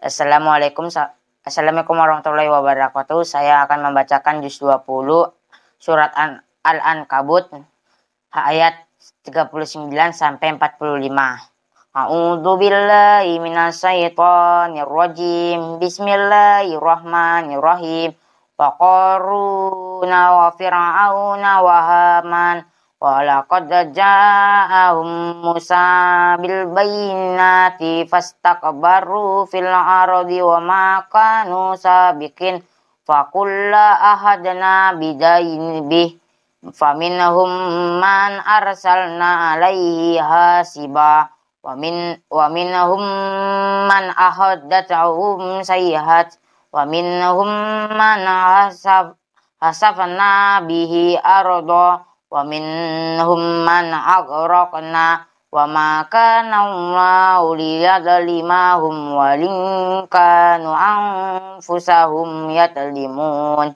Assalamualaikum Assalamualaikum warahmatullahi wabarakatuh. Saya akan membacakan juz 20 surat Al-Ankabut ayat 39 sampai 45. A'udzu billahi minasyaitonir rajim. Bismillahirrahmanirrahim. Faqaruna wa fir'auna wa haman Walakad ja'ahum Musa bil fasta fastakbaru fil ardi wa ma kanu sabiqin fakulla ahadna bidain bih faminhum man arsalna alaihi hasiba wa min man ahad datahum wa minhum man hasab hasafna bihi wa minhum man aghraqna wa ma kana Allahu liyadlimahum walin kanu anfusahum yadlimun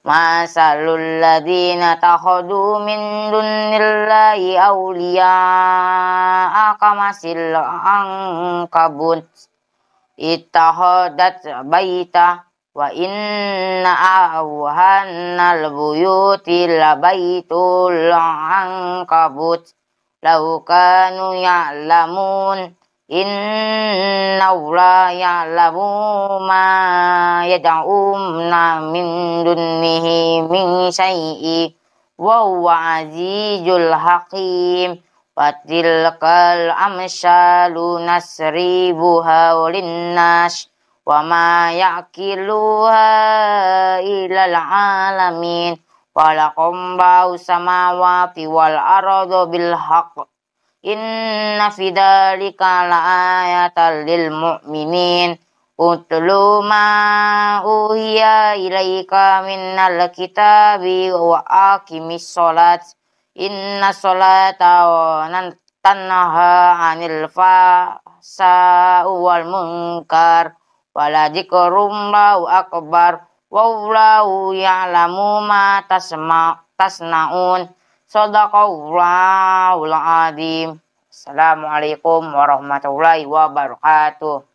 Masalul ladzina takhadu min dunillahi awliya akamasil angkabun وإن أوهن البيوت لبيت العنكبوت لو كانوا يعلمون إن الله يعلم ما يدعون من دونه من شيء وهو عزيز الحكيم وتلك الأمثال نسربها للناس wa ma yaqiluha ilal alamin laqum ba'u samawati wal ardu bil haqq inna fi dhalika la ayatan lil mu'minin utlu ma uhiya ilaika minnal kitabi wa aqimis sholat inna salata tanha anil sa'u wal munkar waladzikrullahi akbar wallahu ya'lamu ma tasma tasnaun sadaqallahul azim assalamualaikum warahmatullahi wabarakatuh